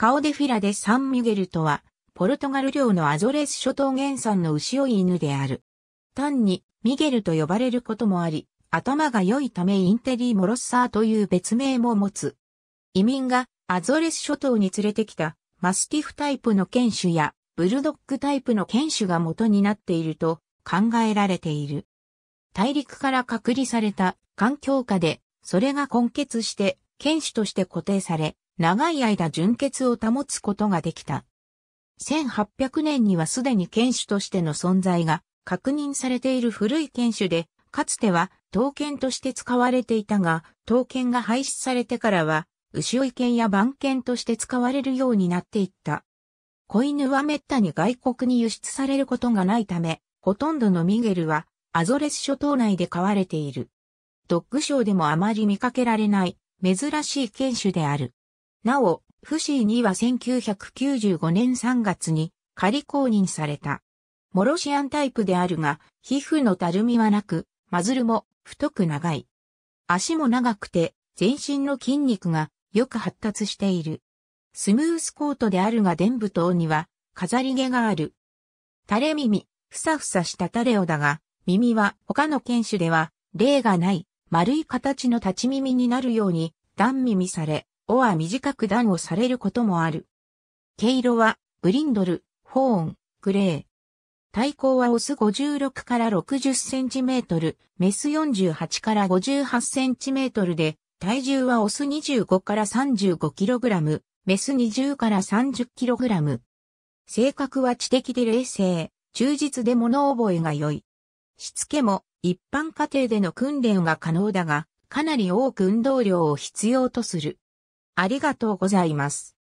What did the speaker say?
カオデフィラでサンミュゲルとは、ポルトガル領のアゾレス諸島原産の牛追い犬である。単に、ミゲルと呼ばれることもあり、頭が良いためインテリーモロッサーという別名も持つ。移民がアゾレス諸島に連れてきたマスティフタイプの犬種やブルドッグタイプの犬種が元になっていると考えられている。大陸から隔離された環境下で、それが根結して犬種として固定され、長い間純血を保つことができた。1800年にはすでに犬種としての存在が確認されている古い犬種で、かつては刀剣として使われていたが、刀剣が廃止されてからは、牛追剣や番剣として使われるようになっていった。子犬は滅多に外国に輸出されることがないため、ほとんどのミゲルはアゾレス諸島内で飼われている。ドッグショーでもあまり見かけられない珍しい犬種である。なお、フシーには1995年3月に仮公認された。モロシアンタイプであるが、皮膚のたるみはなく、マズルも太く長い。足も長くて、全身の筋肉がよく発達している。スムースコートであるが伝部等には飾り毛がある。垂れ耳、ふさふさした垂れ尾だが、耳は他の犬種では例がない丸い形の立ち耳になるように断耳され、尾は短く段をされることもある。毛色は、ブリンドル、ホーン、グレー。体高はオス56から60センチメートル、メス48から58センチメートルで、体重はオス25から35キログラム、メス20から30キログラム。性格は知的で冷静、忠実で物覚えが良い。しつけも一般家庭での訓練が可能だが、かなり多く運動量を必要とする。ありがとうございます。